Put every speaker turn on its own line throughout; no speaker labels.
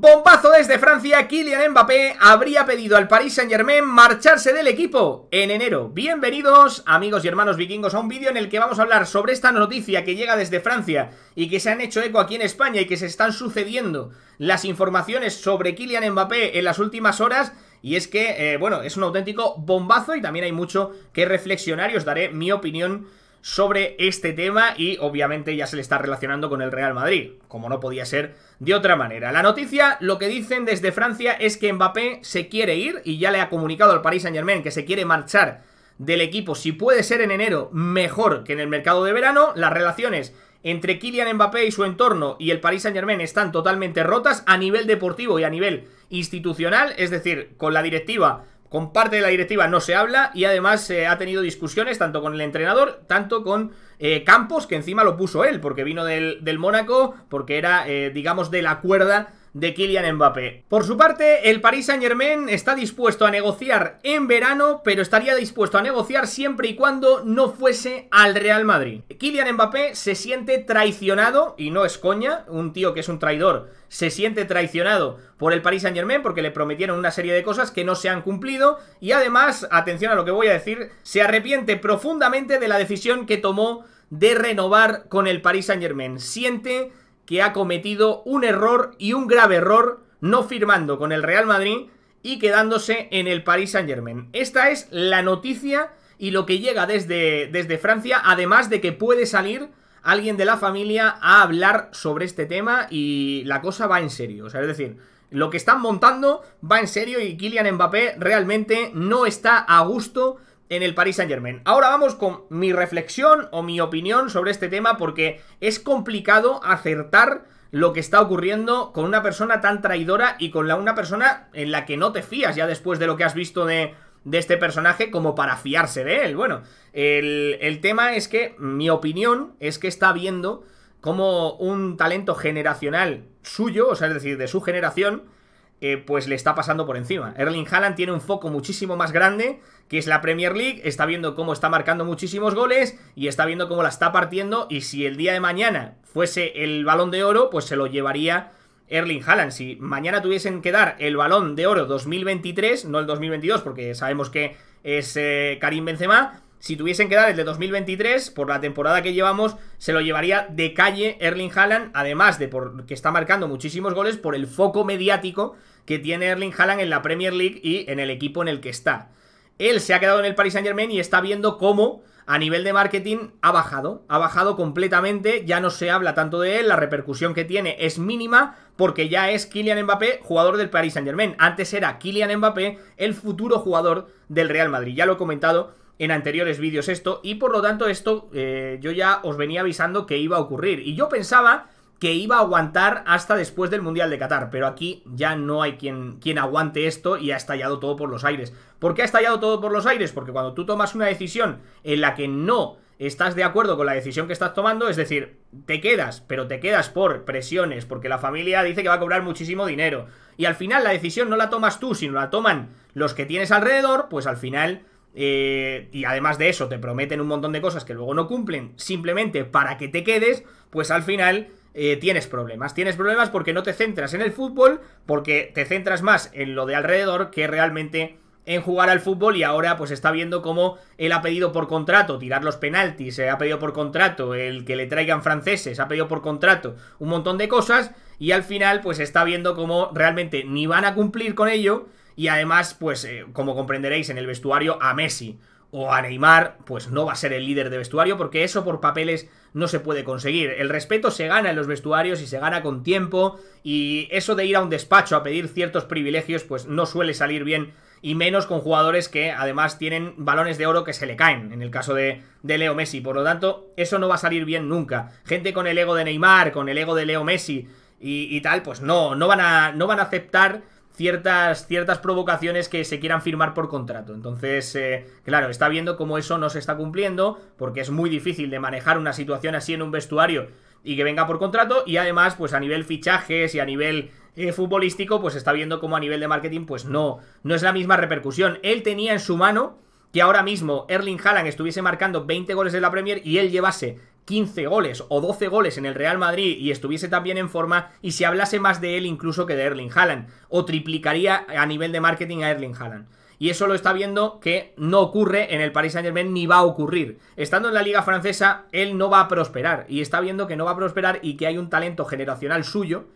Bombazo desde Francia, Kylian Mbappé habría pedido al Paris Saint Germain marcharse del equipo en enero. Bienvenidos amigos y hermanos vikingos a un vídeo en el que vamos a hablar sobre esta noticia que llega desde Francia y que se han hecho eco aquí en España y que se están sucediendo las informaciones sobre Kylian Mbappé en las últimas horas y es que, eh, bueno, es un auténtico bombazo y también hay mucho que reflexionar y os daré mi opinión sobre este tema y obviamente ya se le está relacionando con el Real Madrid, como no podía ser de otra manera. La noticia, lo que dicen desde Francia es que Mbappé se quiere ir y ya le ha comunicado al Paris Saint Germain que se quiere marchar del equipo, si puede ser en enero, mejor que en el mercado de verano. Las relaciones entre Kylian Mbappé y su entorno y el Paris Saint-Germain están totalmente rotas a nivel deportivo y a nivel institucional, es decir, con la directiva con parte de la directiva no se habla y además se eh, ha tenido discusiones tanto con el entrenador, tanto con eh, Campos, que encima lo puso él, porque vino del, Mónaco, porque era, eh, digamos, de la cuerda de Kylian Mbappé. Por su parte, el Paris Saint Germain está dispuesto a negociar en verano, pero estaría dispuesto a negociar siempre y cuando no fuese al Real Madrid. Kylian Mbappé se siente traicionado, y no es coña, un tío que es un traidor se siente traicionado por el Paris Saint Germain porque le prometieron una serie de cosas que no se han cumplido y además, atención a lo que voy a decir, se arrepiente profundamente de la decisión que tomó de renovar con el Paris Saint Germain. Siente que ha cometido un error y un grave error no firmando con el Real Madrid y quedándose en el Paris Saint Germain. Esta es la noticia y lo que llega desde, desde Francia, además de que puede salir alguien de la familia a hablar sobre este tema y la cosa va en serio. O sea, es decir, lo que están montando va en serio y Kylian Mbappé realmente no está a gusto en el Paris Saint Germain. Ahora vamos con mi reflexión o mi opinión sobre este tema porque es complicado acertar lo que está ocurriendo con una persona tan traidora y con la, una persona en la que no te fías ya después de lo que has visto de, este personaje como para fiarse de él. Bueno, el, el tema es que mi opinión es que está viendo como un talento generacional suyo, o sea, es decir, de su generación, eh, pues le está pasando por encima. Erling Haaland tiene un foco muchísimo más grande, que es la Premier League, está viendo cómo está marcando muchísimos goles y está viendo cómo la está partiendo y si el día de mañana fuese el balón de oro, pues se lo llevaría Erling Haaland. Si mañana tuviesen que dar el balón de oro 2023, no el 2022 porque sabemos que es eh, Karim Benzema, si tuviesen que dar el de 2023, por la temporada que llevamos, se lo llevaría de calle Erling Haaland, además de que está marcando muchísimos goles por el foco mediático que tiene Erling Haaland en la Premier League y en el equipo en el que está. Él se ha quedado en el Paris Saint-Germain y está viendo cómo a nivel de marketing ha bajado, ha bajado completamente, ya no se habla tanto de él, la repercusión que tiene es mínima porque ya es Kylian Mbappé jugador del Paris Saint-Germain. Antes era Kylian Mbappé el futuro jugador del Real Madrid. Ya lo he comentado en anteriores vídeos esto, y por lo tanto esto eh, yo ya os venía avisando que iba a ocurrir, y yo pensaba que iba a aguantar hasta después del Mundial de Qatar, pero aquí ya no hay quien, quien aguante esto y ha estallado todo por los aires. ¿Por qué ha estallado todo por los aires? Porque cuando tú tomas una decisión en la que no estás de acuerdo con la decisión que estás tomando, es decir, te quedas, pero te quedas por presiones, porque la familia dice que va a cobrar muchísimo dinero, y al final la decisión no la tomas tú, sino la toman los que tienes alrededor, pues al final eh, y además de eso te prometen un montón de cosas que luego no cumplen simplemente para que te quedes, pues al final eh, tienes problemas. Tienes problemas porque no te centras en el fútbol, porque te centras más en lo de alrededor que realmente en jugar al fútbol y ahora pues está viendo cómo él ha pedido por contrato tirar los penaltis, eh, ha pedido por contrato el que le traigan franceses, ha pedido por contrato un montón de cosas y al final pues está viendo cómo realmente ni van a cumplir con ello y además, pues, eh, como comprenderéis, en el vestuario a Messi o a Neymar, pues no va a ser el líder de vestuario, porque eso por papeles no se puede conseguir. El respeto se gana en los vestuarios y se gana con tiempo, y eso de ir a un despacho a pedir ciertos privilegios, pues no suele salir bien, y menos con jugadores que además tienen balones de oro que se le caen, en el caso de, de Leo Messi. Por lo tanto, eso no va a salir bien nunca. Gente con el ego de Neymar, con el ego de Leo Messi y, y tal, pues no, no van a, no van a aceptar ciertas, ciertas provocaciones que se quieran firmar por contrato. Entonces, eh, claro, está viendo cómo eso no se está cumpliendo, porque es muy difícil de manejar una situación así en un vestuario y que venga por contrato, y además, pues a nivel fichajes y a nivel eh, futbolístico, pues está viendo cómo a nivel de marketing, pues no, no es la misma repercusión. Él tenía en su mano que ahora mismo Erling Haaland estuviese marcando 20 goles en la Premier y él llevase 15 goles o 12 goles en el Real Madrid y estuviese también en forma y se hablase más de él incluso que de Erling Haaland o triplicaría a nivel de marketing a Erling Haaland. Y eso lo está viendo que no ocurre en el Paris Saint-Germain ni va a ocurrir. Estando en la liga francesa, él no va a prosperar y está viendo que no va a prosperar y que hay un talento generacional suyo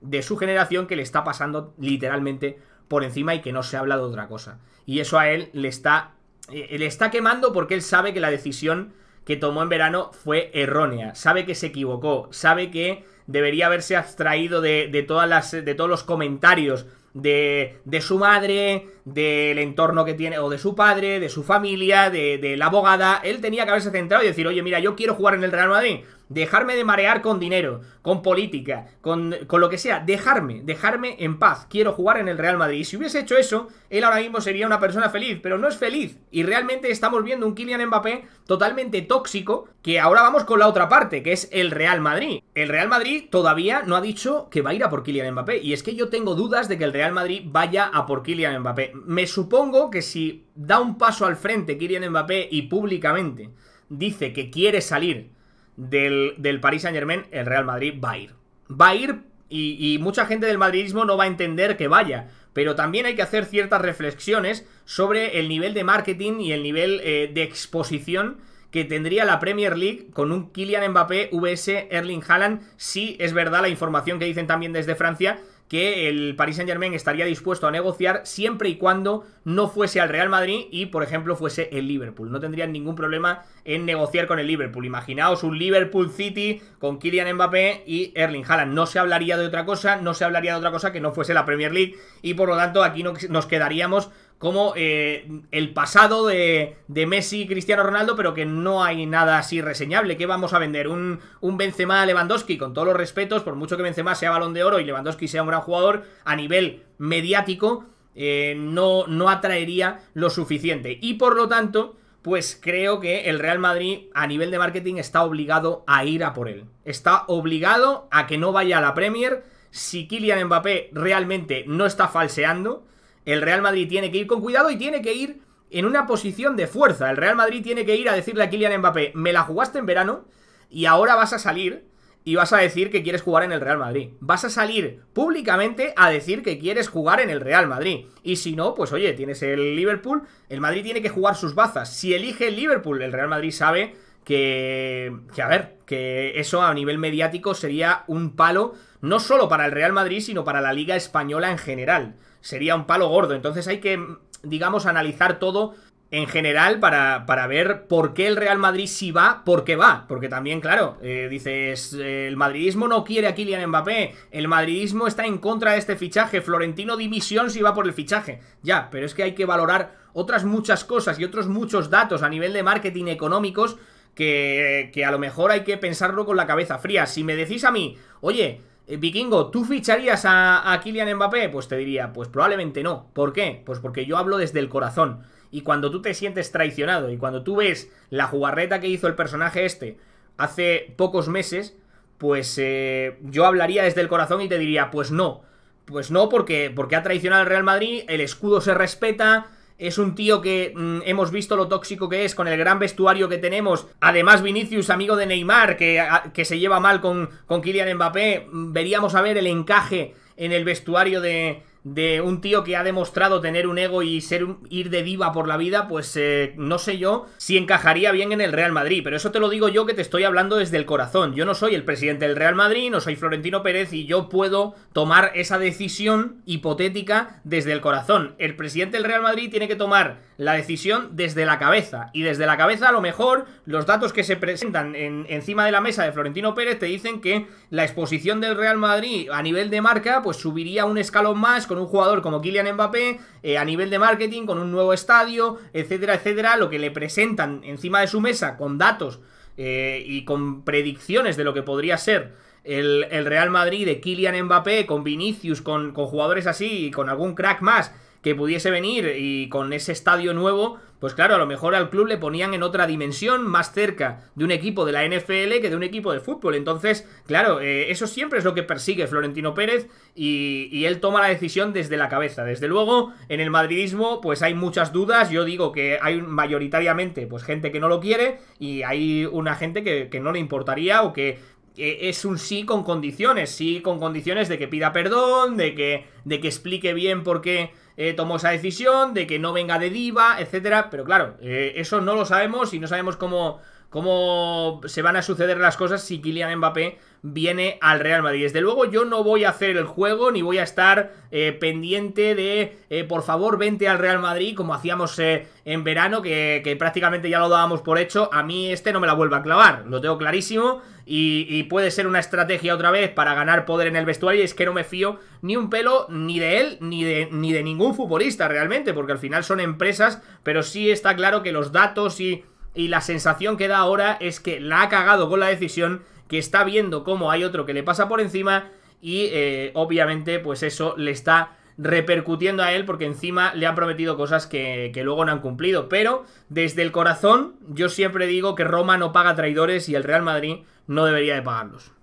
de su generación que le está pasando literalmente por encima y que no se ha de otra cosa. Y eso a él le está eh, le está quemando porque él sabe que la decisión que tomó en verano fue errónea. Sabe que se equivocó, sabe que debería haberse abstraído de, de todas las, de todos los comentarios de, de, su madre, del entorno que tiene, o de su padre, de su familia, de, de, la abogada. Él tenía que haberse centrado y decir, oye, mira, yo quiero jugar en el Real Madrid dejarme de marear con dinero, con política, con, con, lo que sea, dejarme, dejarme en paz, quiero jugar en el Real Madrid. Y si hubiese hecho eso, él ahora mismo sería una persona feliz, pero no es feliz. Y realmente estamos viendo un Kylian Mbappé totalmente tóxico, que ahora vamos con la otra parte, que es el Real Madrid. El Real Madrid todavía no ha dicho que va a ir a por Kylian Mbappé, y es que yo tengo dudas de que el Real Madrid vaya a por Kylian Mbappé. Me supongo que si da un paso al frente Kylian Mbappé y públicamente dice que quiere salir del, del Paris Saint Germain, el Real Madrid va a ir. Va a ir y, mucha gente del madridismo no va a entender que vaya. Pero también hay que hacer ciertas reflexiones sobre el nivel de marketing y el nivel eh, de exposición que tendría la Premier League con un Kylian Mbappé, VS, Erling Haaland, si es verdad la información que dicen también desde Francia, que el Paris Saint Germain estaría dispuesto a negociar siempre y cuando no fuese al Real Madrid y, por ejemplo, fuese el Liverpool. No tendrían ningún problema en negociar con el Liverpool. Imaginaos un Liverpool City con Kylian Mbappé y Erling Haaland. No se hablaría de otra cosa, no se hablaría de otra cosa que no fuese la Premier League y, por lo tanto, aquí nos quedaríamos como eh, el pasado de, Messi y Cristiano Ronaldo, pero que no hay nada así reseñable. ¿Qué vamos a vender? ¿Un, un Benzema Lewandowski, con todos los respetos, por mucho que Benzema sea balón de oro y Lewandowski sea un gran jugador, a nivel mediático eh, no, no atraería lo suficiente. Y por lo tanto, pues creo que el Real Madrid a nivel de marketing está obligado a ir a por él. Está obligado a que no vaya a la Premier si Kylian Mbappé realmente no está falseando el Real Madrid tiene que ir con cuidado y tiene que ir en una posición de fuerza. El Real Madrid tiene que ir a decirle a Kylian Mbappé, me la jugaste en verano y ahora vas a salir y vas a decir que quieres jugar en el Real Madrid. Vas a salir públicamente a decir que quieres jugar en el Real Madrid. Y si no, pues oye, tienes el Liverpool, el Madrid tiene que jugar sus bazas. Si elige el Liverpool, el Real Madrid sabe que, a ver, que eso a nivel mediático sería un palo no solo para el Real Madrid, sino para la Liga Española en general sería un palo gordo. Entonces hay que, digamos, analizar todo en general para, para ver por qué el Real Madrid si va, por qué va. Porque también, claro, eh, dices, el madridismo no quiere a Kylian Mbappé, el madridismo está en contra de este fichaje, Florentino división si va por el fichaje. Ya, pero es que hay que valorar otras muchas cosas y otros muchos datos a nivel de marketing económicos que, que a lo mejor hay que pensarlo con la cabeza fría. Si me decís a mí, oye, eh, Vikingo, ¿tú ficharías a, Kylian Mbappé? Pues te diría, pues probablemente no. ¿Por qué? Pues porque yo hablo desde el corazón. Y cuando tú te sientes traicionado y cuando tú ves la jugarreta que hizo el personaje este hace pocos meses, pues eh, yo hablaría desde el corazón y te diría, pues no. Pues no, porque, porque ha traicionado al Real Madrid, el escudo se respeta, es un tío que mm, hemos visto lo tóxico que es con el gran vestuario que tenemos. Además, Vinicius, amigo de Neymar, que, se lleva mal con, con Kylian Mbappé. Mm, veríamos a ver el encaje en el vestuario de, de un tío que ha demostrado tener un ego y ser ir de diva por la vida, pues eh, no sé yo si encajaría bien en el Real Madrid, pero eso te lo digo yo que te estoy hablando desde el corazón. Yo no soy el presidente del Real Madrid, no soy Florentino Pérez y yo puedo tomar esa decisión hipotética desde el corazón. El presidente del Real Madrid tiene que tomar la decisión desde la cabeza y desde la cabeza a lo mejor los datos que se presentan encima de la mesa de Florentino Pérez te dicen que la exposición del Real Madrid a nivel de marca pues subiría un escalón más un jugador como Kylian Mbappé, eh, a nivel de marketing, con un nuevo estadio, etcétera, etcétera, lo que le presentan encima de su mesa con datos eh, y con predicciones de lo que podría ser el, el Real Madrid de Kylian Mbappé, con Vinicius, con, con jugadores así y con algún crack más que pudiese venir y con ese estadio nuevo, pues claro, a lo mejor al club le ponían en otra dimensión, más cerca de un equipo de la NFL que de un equipo de fútbol. Entonces, claro, eh, eso siempre es lo que persigue Florentino Pérez y, él toma la decisión desde la cabeza. Desde luego, en el madridismo, pues hay muchas dudas. Yo digo que hay mayoritariamente, pues gente que no lo quiere y hay una gente que, no le importaría o que es un sí con condiciones, sí con condiciones de que pida perdón, de que, de que explique bien por qué eh, tomó esa decisión de que no venga de diva, etcétera, pero claro, eh, eso no lo sabemos y no sabemos cómo, cómo se van a suceder las cosas si Kylian Mbappé viene al Real Madrid. Desde luego yo no voy a hacer el juego ni voy a estar eh, pendiente de por favor vente al Real Madrid como hacíamos en verano que, que prácticamente ya lo dábamos por hecho. A mí este no me la vuelva a clavar, lo tengo clarísimo. Y, puede ser una estrategia otra vez para ganar poder en el vestuario. Y es que no me fío ni un pelo ni de él ni de, ni de ningún futbolista realmente, porque al final son empresas, pero sí está claro que los datos y, y la sensación que da ahora es que la ha cagado con la decisión, que está viendo cómo hay otro que le pasa por encima y eh, obviamente pues eso le está repercutiendo a él porque encima le han prometido cosas que, luego no han cumplido. Pero desde el corazón yo siempre digo que Roma no paga traidores y el Real Madrid no debería de pagarlos.